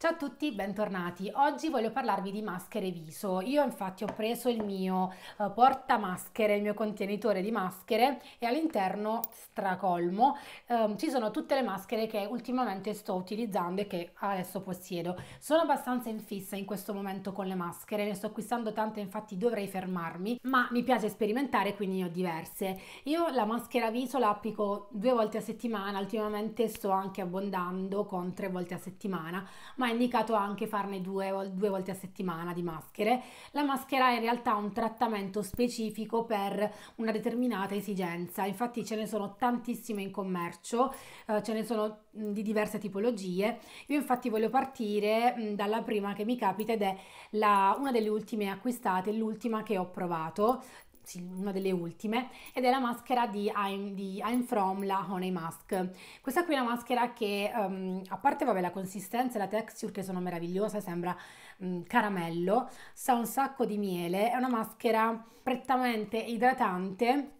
Ciao a tutti, bentornati. Oggi voglio parlarvi di maschere viso. Io infatti ho preso il mio uh, portamaschere, il mio contenitore di maschere e all'interno stracolmo um, ci sono tutte le maschere che ultimamente sto utilizzando e che adesso possiedo. Sono abbastanza infissa in questo momento con le maschere, ne sto acquistando tante infatti dovrei fermarmi, ma mi piace sperimentare quindi ne ho diverse. Io la maschera viso la applico due volte a settimana, ultimamente sto anche abbondando con tre volte a settimana, ma è indicato anche farne due, due volte a settimana di maschere. La maschera è in realtà un trattamento specifico per una determinata esigenza, infatti ce ne sono tantissime in commercio, eh, ce ne sono di diverse tipologie. Io infatti voglio partire mh, dalla prima che mi capita ed è la, una delle ultime acquistate, l'ultima che ho provato sì, una delle ultime, ed è la maschera di I'm, di I'm, From, la Honey Mask. Questa qui è una maschera che, um, a parte vabbè, la consistenza e la texture che sono meravigliose, sembra um, caramello, sa un sacco di miele, è una maschera prettamente idratante,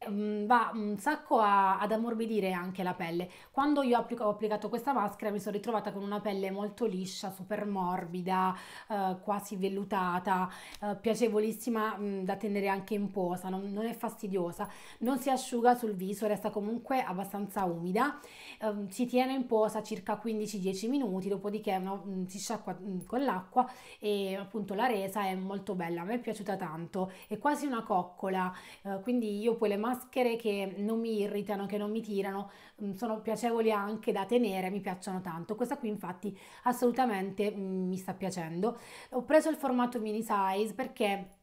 Ehm, va un sacco a, ad ammorbidire anche la pelle. Quando io applico, ho applicato questa maschera mi sono ritrovata con una pelle molto liscia, super morbida, eh, quasi vellutata, eh, piacevolissima mh, mm, da tenere anche in posa, non, non, è fastidiosa, non si asciuga sul viso, resta comunque abbastanza umida, eh, si tiene in posa circa 15-10 minuti, dopodiché no, mh, mm, si sciacqua mh, mm, con l'acqua e appunto la resa è molto bella, a me è piaciuta tanto, è quasi una coccola, eh, quindi io poi le maschere che non mi irritano, che non mi tirano, mm, sono piacevoli anche da tenere, mi piacciono tanto. Questa qui infatti assolutamente mm, mi sta piacendo. Ho preso il formato mini size perché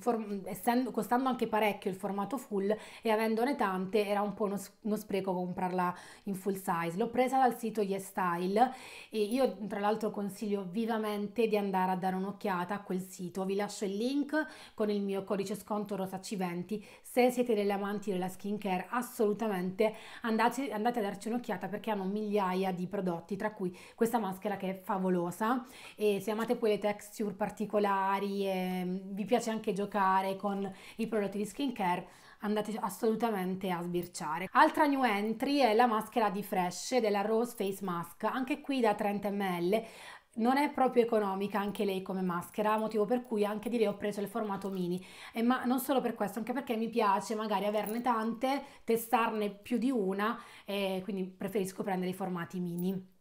For- essendo, costando anche parecchio il formato full e avendone tante era un po' uno, uno, spreco comprarla in full size l'ho presa dal sito YesStyle e io tra l'altro consiglio vivamente di andare a dare un'occhiata a quel sito vi lascio il link con il mio codice sconto rosac20 se siete delle amanti della skincare assolutamente andate, andate a darci un'occhiata perché hanno migliaia di prodotti tra cui questa maschera che è favolosa e se amate poi le texture particolari e mm, vi piace anche giocare con i prodotti di skincare andate assolutamente a sbirciare. Altra new entry è la maschera di Fresh della Rose Face Mask, anche qui da 30 ml, non è proprio economica anche lei come maschera, motivo per cui anche di lei ho preso il formato mini, eh, ma non solo per questo, anche perché mi piace magari averne tante, testarne più di una, e quindi preferisco prendere i formati mini.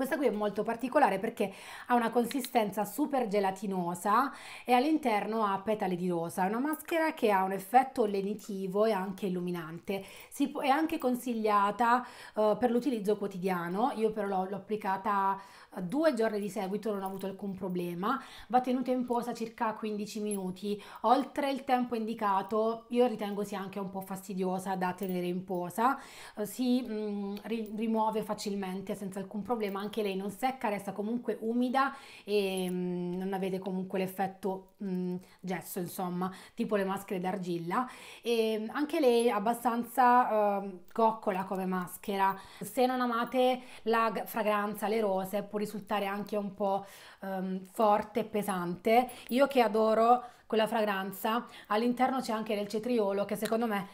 Questa qui è molto particolare perché ha una consistenza super gelatinosa e all'interno ha petali di rosa. È una maschera che ha un effetto lenitivo e anche illuminante. Si è anche consigliata uh, per l'utilizzo quotidiano. Io però l'ho applicata due giorni di seguito non ho avuto alcun problema, va tenuta in posa circa 15 minuti, oltre il tempo indicato io ritengo sia anche un po' fastidiosa da tenere in posa, eh, si mh, mm, rimuove facilmente senza alcun problema, anche lei non secca, resta comunque umida e mh, mm, non avete comunque l'effetto mm, gesso insomma, tipo le maschere d'argilla e anche lei è abbastanza eh, coccola come maschera, se non amate la fragranza, le rose, pure risultare anche un po' um, forte e pesante. Io che adoro quella fragranza, all'interno c'è anche del cetriolo che secondo me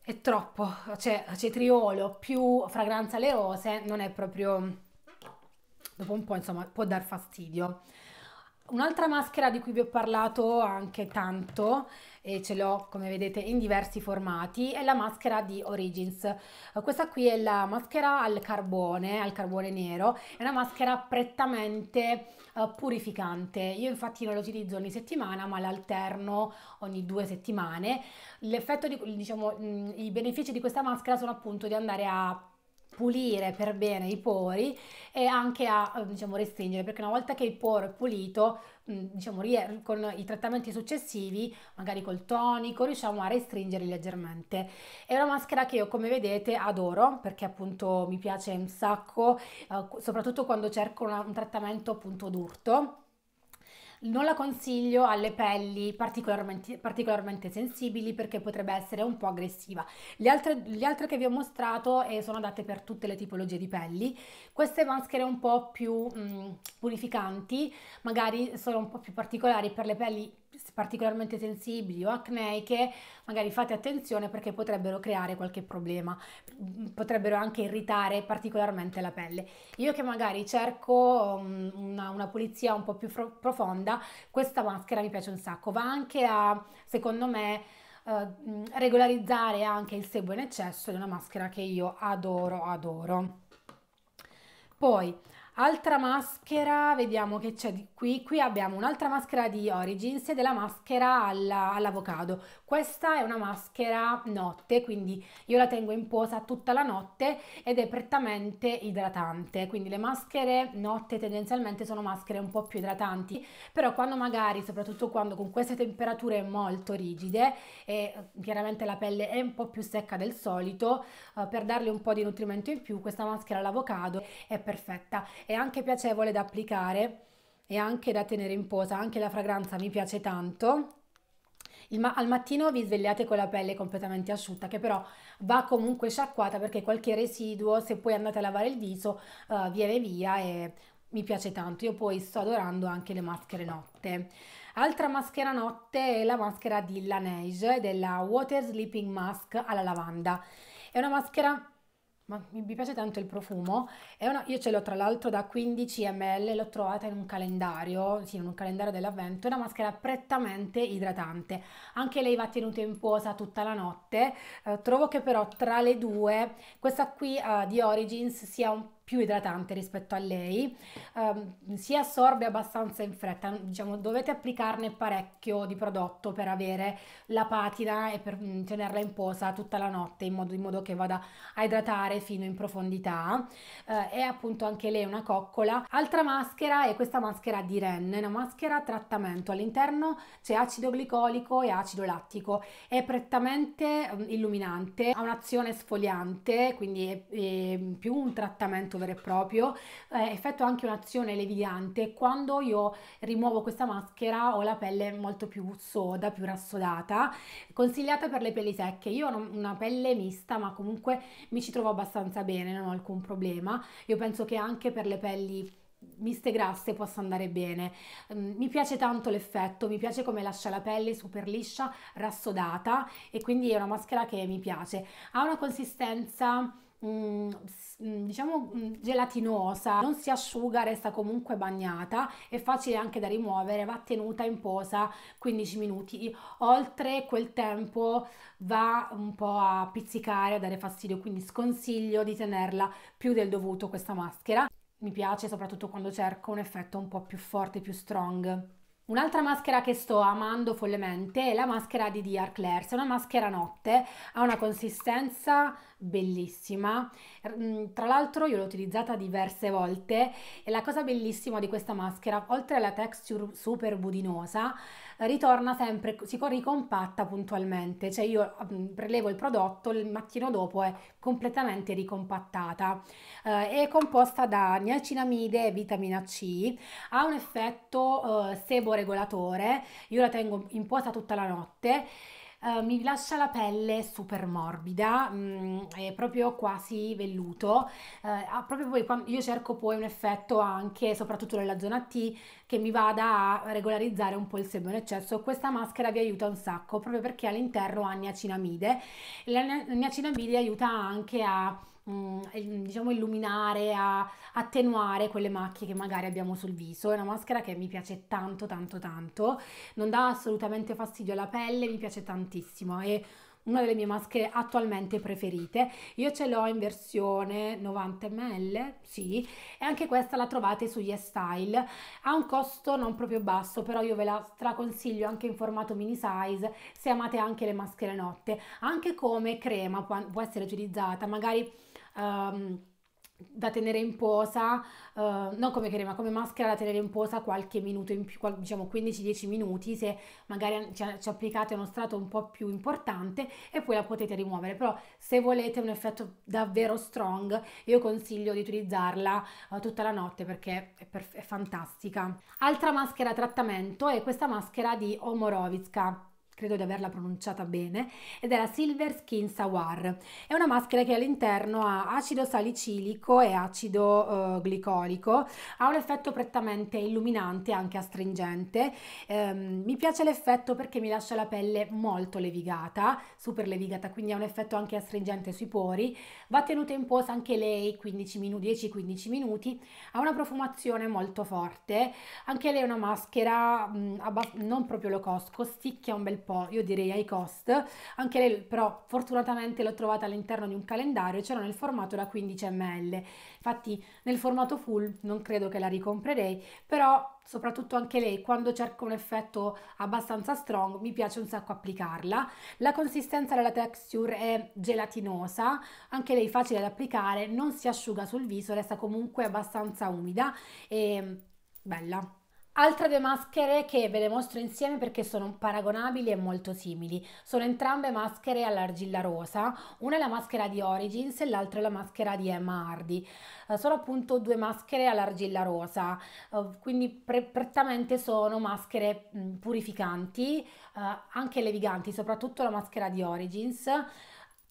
è troppo, cioè cetriolo più fragranza le rose non è proprio dopo un po' insomma può dar fastidio Un'altra maschera di cui vi ho parlato anche tanto e ce l'ho come vedete in diversi formati è la maschera di Origins questa qui è la maschera al carbone al carbone nero è una maschera prettamente eh, purificante io infatti non l'utilizzo ogni settimana ma l'alterno ogni due settimane l'effetto di diciamo mm, i benefici di questa maschera sono appunto di andare a pulire per bene i pori e anche a eh, diciamo, restringere perché una volta che il poro è pulito mm, diciamo con i trattamenti successivi magari col tonico riusciamo a restringere leggermente è una maschera che io come vedete adoro perché appunto mi piace un sacco eh, soprattutto quando cerco un trattamento appunto d'urto non la consiglio alle pelli particolarmente, particolarmente, sensibili perché potrebbe essere un po' aggressiva. Le altre, le altre che vi ho mostrato eh, sono adatte per tutte le tipologie di pelli. Queste maschere un po' più mh, mm, purificanti magari sono un po' più particolari per le pelli particolarmente sensibili o acneiche, magari fate attenzione perché potrebbero creare qualche problema, mhmm, potrebbero anche irritare particolarmente la pelle. Io che magari cerco mhmm, una, una pulizia un po' più profonda, questa maschera mi piace un sacco, va anche a, secondo me, Uh, regolarizzare anche il sebo in eccesso è una maschera che io adoro adoro poi Altra maschera, vediamo che c'è qui. Qui abbiamo un'altra maschera di Origins ed è la maschera all'avocado. All Questa è una maschera notte, quindi io la tengo in posa tutta la notte ed è prettamente idratante. Quindi le maschere notte tendenzialmente sono maschere un po' più idratanti, però quando magari, soprattutto quando con queste temperature molto rigide e eh, chiaramente la pelle è un po' più secca del solito, eh, per darle un po' di nutrimento in più, questa maschera all'avocado è perfetta è anche piacevole da applicare e anche da tenere in posa, anche la fragranza mi piace tanto. Ma al mattino vi svegliate con la pelle completamente asciutta che però va comunque sciacquata perché qualche residuo se poi andate a lavare il viso uh, viene via e mi piace tanto. Io poi sto adorando anche le maschere notte. Altra maschera notte è la maschera di Laneige della Water Sleeping Mask alla lavanda. È una maschera ma mi piace tanto il profumo. Una, io ce l'ho tra l'altro da 15 ml, l'ho trovata in un calendario, sì, in un calendario dell'avvento, una maschera prettamente idratante. Anche lei va tenuta in posa tutta la notte. Eh, trovo che però tra le due, questa qui eh, di Origins sia un più idratante rispetto a lei, ehm, si assorbe abbastanza in fretta, diciamo dovete applicarne parecchio di prodotto per avere la patina e per mm, tenerla in posa tutta la notte in modo, in modo, che vada a idratare fino in profondità eh, e appunto anche lei una coccola. Altra maschera è questa maschera di Ren, una maschera trattamento, all'interno c'è acido glicolico e acido lattico, è prettamente mm, illuminante, ha un'azione sfoliante, quindi è, è più un trattamento trattamento vero e proprio, eh, effettuo anche un'azione levigante quando io rimuovo questa maschera ho la pelle molto più soda, più rassodata, consigliata per le pelli secche. Io ho una pelle mista, ma comunque mi ci trovo abbastanza bene, non ho alcun problema. Io penso che anche per le pelli miste grasse possa andare bene. Mm, mi piace tanto l'effetto, mi piace come lascia la pelle super liscia, rassodata e quindi è una maschera che mi piace. Ha una consistenza Mm, mm, diciamo mm, gelatinosa, non si asciuga, resta comunque bagnata, è facile anche da rimuovere, va tenuta in posa 15 minuti, oltre quel tempo va un po' a pizzicare, a dare fastidio, quindi sconsiglio di tenerla più del dovuto questa maschera. Mi piace soprattutto quando cerco un effetto un po' più forte, più strong. Un'altra maschera che sto amando follemente è la maschera di Diar Claire, è una maschera notte, ha una consistenza bellissima. Mm, tra l'altro io l'ho utilizzata diverse volte e la cosa bellissima di questa maschera, oltre alla texture super budinosa, ritorna sempre, si ricompatta puntualmente, cioè io mm, prelevo il prodotto, il mattino dopo è completamente ricompattata. Eh, è composta da niacinamide e vitamina C, ha un effetto eh, sebo regolatore, io la tengo in posa tutta la notte eh, mi lascia la pelle super morbida, mh, mm, è proprio quasi velluto, eh, ah, proprio poi io cerco poi un effetto anche, soprattutto nella zona T, che mi vada a regolarizzare un po' il sebo in eccesso. Questa maschera vi aiuta un sacco, proprio perché all'interno ha niacinamide, la niacinamide aiuta anche a Mm, diciamo illuminare, a attenuare quelle macchie che magari abbiamo sul viso. È una maschera che mi piace tanto tanto tanto, non dà assolutamente fastidio alla pelle, mi piace tantissimo È una delle mie maschere attualmente preferite. Io ce l'ho in versione 90 ml, sì, e anche questa la trovate su YesStyle. Ha un costo non proprio basso, però io ve la straconsiglio anche in formato mini size se amate anche le maschere notte, anche come crema può essere utilizzata, magari um, da tenere in posa, uh, non come crema, come maschera da tenere in posa qualche minuto in più, qual- diciamo 15-10 minuti se magari ci, ci, applicate uno strato un po' più importante e poi la potete rimuovere, però se volete un effetto davvero strong io consiglio di utilizzarla uh, tutta la notte perché è, per- è fantastica. Altra maschera trattamento è questa maschera di Omorovitska credo di averla pronunciata bene, ed è la Silver Skin Sawar. È una maschera che all'interno ha acido salicilico e acido eh, glicolico, ha un effetto prettamente illuminante e anche astringente. Eh, mi piace l'effetto perché mi lascia la pelle molto levigata, super levigata, quindi ha un effetto anche astringente sui pori. Va tenuta in posa anche lei 10-15 minuti, minuti, ha una profumazione molto forte, anche lei è una maschera mh, mm, non proprio low cost, costicchia un bel po', io direi ai cost, anche lei però fortunatamente l'ho trovata all'interno di un calendario, c'era nel formato da 15 ml, infatti nel formato full non credo che la ricomprerei, però soprattutto anche lei quando cerco un effetto abbastanza strong mi piace un sacco applicarla la consistenza della texture è gelatinosa anche lei facile da applicare non si asciuga sul viso resta comunque abbastanza umida e mm, bella Altre due maschere che ve le mostro insieme perché sono paragonabili e molto simili. Sono entrambe maschere all'argilla rosa, una è la maschera di Origins e l'altra è la maschera di Emma Hardy. Eh, sono appunto due maschere all'argilla rosa, eh, quindi pre- prettamente sono maschere purificanti, eh, anche leviganti, soprattutto la maschera di Origins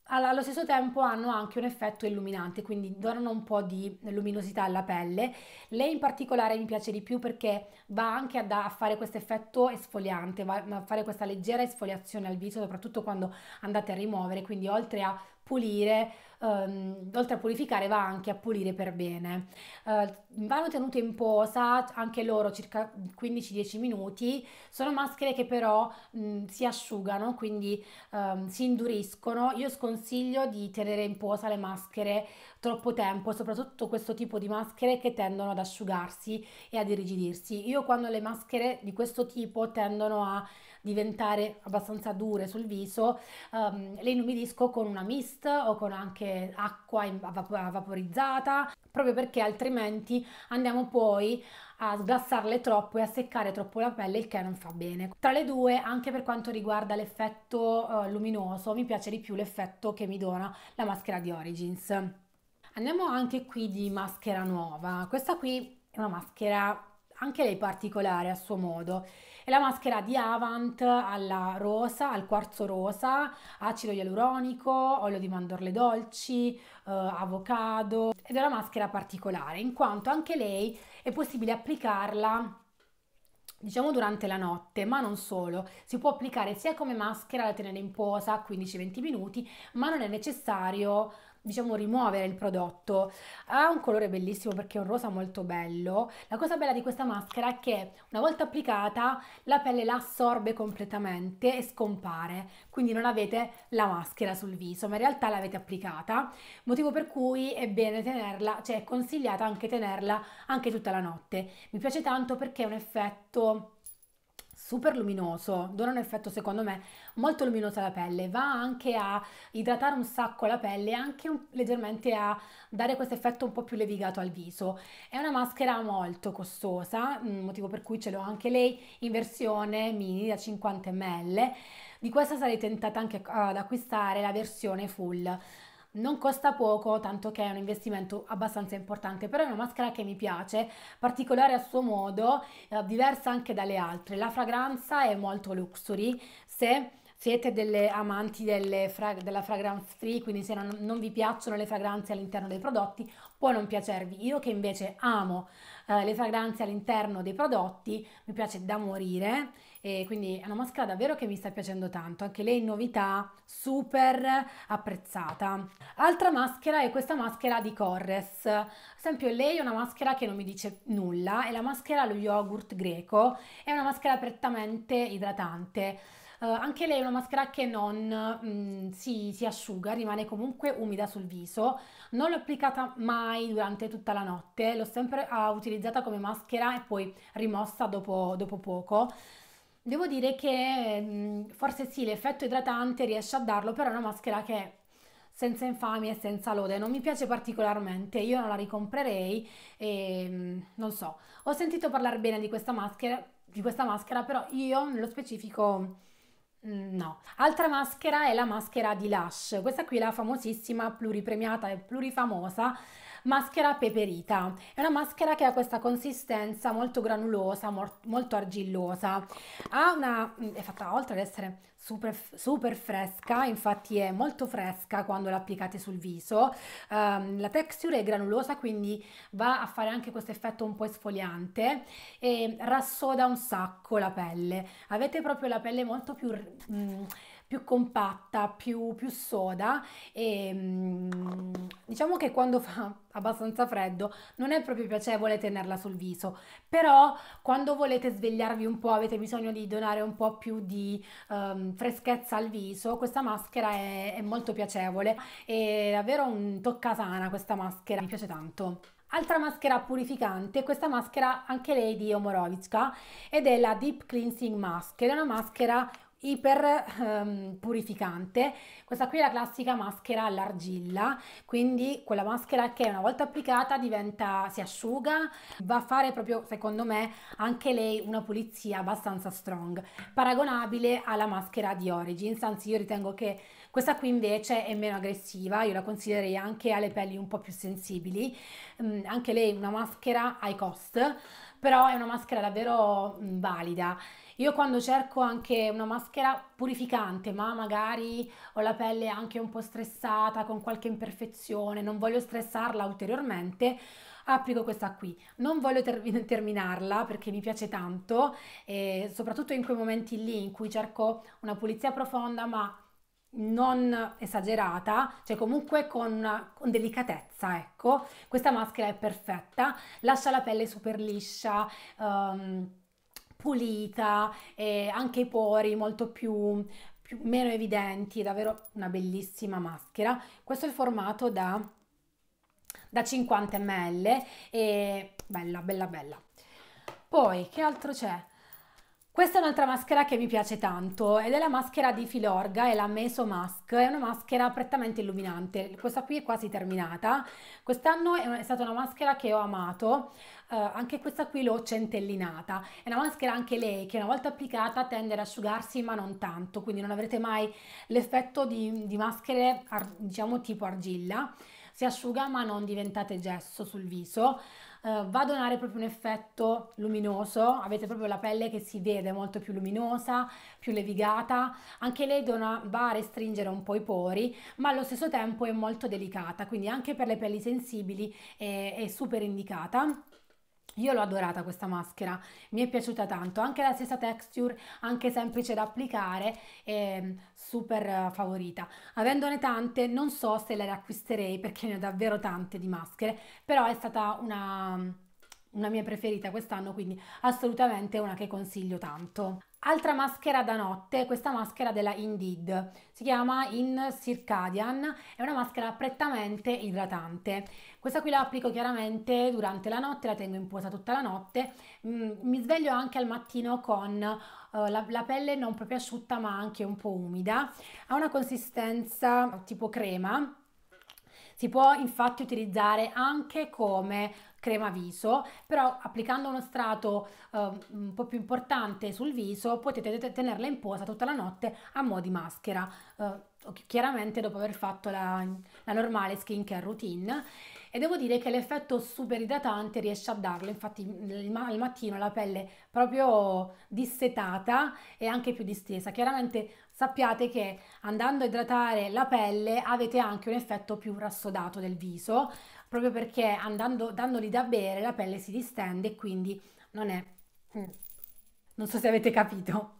allo stesso tempo hanno anche un effetto illuminante, quindi donano un po' di luminosità alla pelle. Lei in particolare mi piace di più perché va anche a, fare questo effetto esfoliante, va a fare questa leggera esfoliazione al viso, soprattutto quando andate a rimuovere, quindi oltre a pulire, ehm, oltre a purificare va anche a pulire per bene. Eh, vanno tenute in posa anche loro circa 15-10 minuti, sono maschere che però mh, mm, si asciugano, quindi ehm, si induriscono. Io sconsiglio di tenere in posa le maschere troppo tempo, soprattutto questo tipo di maschere che tendono ad asciugarsi e ad irrigidirsi. Io quando le maschere di questo tipo tendono a diventare abbastanza dure sul viso, um, le inumidisco con una mist o con anche acqua vaporizzata, proprio perché altrimenti andiamo poi a sgrassarle troppo e a seccare troppo la pelle, il che non fa bene. Tra le due, anche per quanto riguarda l'effetto uh, luminoso, mi piace di più l'effetto che mi dona la maschera di Origins. Andiamo anche qui di maschera nuova. Questa qui è una maschera anche lei particolare a suo modo. È la maschera di Avant alla rosa, al quarzo rosa, acido ialuronico, olio di mandorle dolci, eh, avocado ed è una maschera particolare in quanto anche lei è possibile applicarla diciamo durante la notte, ma non solo, si può applicare sia come maschera da tenere in posa 15-20 minuti, ma non è necessario diciamo rimuovere il prodotto ha un colore bellissimo perché è un rosa molto bello la cosa bella di questa maschera è che una volta applicata la pelle la assorbe completamente e scompare quindi non avete la maschera sul viso ma in realtà l'avete applicata motivo per cui è bene tenerla cioè è consigliata anche tenerla anche tutta la notte mi piace tanto perché è un effetto super luminoso, dona un effetto secondo me molto luminoso alla pelle, va anche a idratare un sacco la pelle e anche un, leggermente a dare questo effetto un po' più levigato al viso. È una maschera molto costosa, motivo per cui ce l'ho anche lei in versione mini da 50 ml. Di questa sarei tentata anche ad acquistare la versione full non costa poco, tanto che è un investimento abbastanza importante, però è una maschera che mi piace, particolare a suo modo, eh, diversa anche dalle altre. La fragranza è molto luxury, se siete delle amanti delle fra della fragrance free, quindi se non, non vi piacciono le fragranze all'interno dei prodotti, può non piacervi. Io che invece amo eh, le fragranze all'interno dei prodotti, mi piace da morire e quindi è una maschera davvero che mi sta piacendo tanto, anche lei novità super apprezzata. Altra maschera è questa maschera di Corres, ad esempio lei è una maschera che non mi dice nulla, è la maschera allo yogurt greco, è una maschera prettamente idratante eh, anche lei è una maschera che non mh, mm, si, si asciuga, rimane comunque umida sul viso, non l'ho applicata mai durante tutta la notte, l'ho sempre uh, utilizzata come maschera e poi rimossa dopo, dopo poco. Devo dire che mh, mm, forse sì, l'effetto idratante riesce a darlo, però è una maschera che senza infamia e senza lode. Non mi piace particolarmente, io non la ricomprerei e mm, non so. Ho sentito parlare bene di questa maschera, di questa maschera però io nello specifico Mm, no. Altra maschera è la maschera di Lush, questa qui è la famosissima, pluripremiata e plurifamosa maschera peperita. È una maschera che ha questa consistenza molto granulosa, molto argillosa. Ha Una, è fatta oltre ad essere super, super, fresca, infatti è molto fresca quando la applicate sul viso. Um, la texture è granulosa, quindi va a fare anche questo effetto un po' esfoliante e rassoda un sacco la pelle. Avete proprio la pelle molto più... Mm, più compatta, più, più soda e mm, diciamo che quando fa abbastanza freddo non è proprio piacevole tenerla sul viso, però quando volete svegliarvi un po', avete bisogno di donare un po' più di um, freschezza al viso, questa maschera è, è molto piacevole, è davvero un toccasana questa maschera, mi piace tanto. Altra maschera purificante, questa maschera anche lei di Omorowicka ed è la Deep Cleansing Mask, è una maschera iper um, purificante. Questa qui è la classica maschera all'argilla, quindi quella maschera che una volta applicata diventa, si asciuga, va a fare proprio, secondo me, anche lei una pulizia abbastanza strong, paragonabile alla maschera di Origins, anzi io ritengo che questa qui invece è meno aggressiva, io la consiglierei anche alle pelli un po' più sensibili, um, anche lei una maschera high cost, però è una maschera davvero um, valida io quando cerco anche una maschera purificante, ma magari ho la pelle anche un po' stressata, con qualche imperfezione, non voglio stressarla ulteriormente, applico questa qui. Non voglio ter- terminarla perché mi piace tanto, e soprattutto in quei momenti lì in cui cerco una pulizia profonda, ma non esagerata, cioè comunque con, con, delicatezza, ecco. Questa maschera è perfetta, lascia la pelle super liscia. Um, pulita, e anche i pori molto più, più, meno evidenti, è davvero una bellissima maschera. Questo è il formato da, da 50 ml e bella, bella, bella. Poi che altro c'è? Questa è un'altra maschera che mi piace tanto ed è la maschera di Filorga, è la Meso Mask, è una maschera prettamente illuminante, questa qui è quasi terminata, quest'anno è, è, stata una maschera che ho amato, eh, anche questa qui l'ho centellinata, è una maschera anche lei che una volta applicata tende ad asciugarsi ma non tanto, quindi non avrete mai l'effetto di, di, maschere ar, diciamo tipo argilla, si asciuga ma non diventate gesso sul viso, eh, va a donare proprio un effetto luminoso, avete proprio la pelle che si vede molto più luminosa, più levigata, anche lei dona, va a restringere un po' i pori, ma allo stesso tempo è molto delicata, quindi anche per le pelli sensibili è, è super indicata. Io l'ho adorata questa maschera, mi è piaciuta tanto, anche la stessa texture, anche semplice da applicare, è ehm, super favorita. Avendone tante non so se le riacquisterei perché ne ho davvero tante di maschere, però è stata una una mia preferita quest'anno, quindi assolutamente una che consiglio tanto. Altra maschera da notte, questa maschera della Indeed, si chiama In Circadian, è una maschera prettamente idratante. Questa qui la applico chiaramente durante la notte, la tengo in posa tutta la notte, mm, mi sveglio anche al mattino con eh, la, la pelle non proprio asciutta ma anche un po' umida, ha una consistenza tipo crema, si può infatti utilizzare anche come crema viso, però applicando uno strato eh, un po' più importante sul viso potete tenerla in posa tutta la notte a mo' di maschera, eh, chiaramente dopo aver fatto la, la normale skincare routine e devo dire che l'effetto super idratante riesce a darlo, infatti mm, al mattino la pelle proprio dissetata e anche più distesa, chiaramente sappiate che andando a idratare la pelle avete anche un effetto più rassodato del viso, proprio perché andando, dandogli da bere la pelle si distende e quindi non è... Mm, non so se avete capito.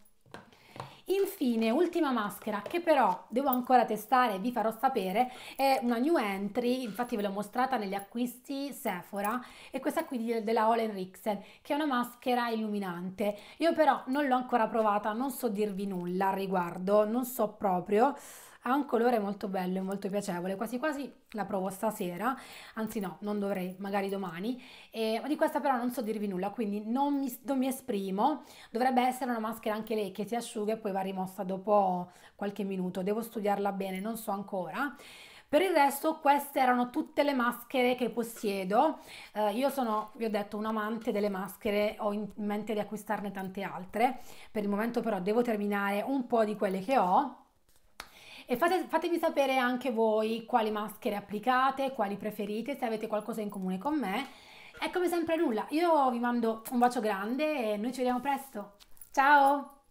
Infine, ultima maschera che però devo ancora testare e vi farò sapere, è una new entry, infatti ve l'ho mostrata negli acquisti Sephora e questa qui della Olen Rixen, che è una maschera illuminante. Io però non l'ho ancora provata, non so dirvi nulla al riguardo, non so proprio ha un colore molto bello e molto piacevole, quasi quasi la provo stasera, anzi no, non dovrei, magari domani, e di questa però non so dirvi nulla, quindi non mi, non mi esprimo, dovrebbe essere una maschera anche lei che si asciuga e poi va rimossa dopo qualche minuto, devo studiarla bene, non so ancora. Per il resto queste erano tutte le maschere che possiedo, eh, io sono, vi ho detto, un amante delle maschere, ho in mente di acquistarne tante altre, per il momento però devo terminare un po' di quelle che ho, e fate, fatemi sapere anche voi quali maschere applicate, quali preferite, se avete qualcosa in comune con me. E come sempre nulla, io vi mando un bacio grande e noi ci vediamo presto. Ciao!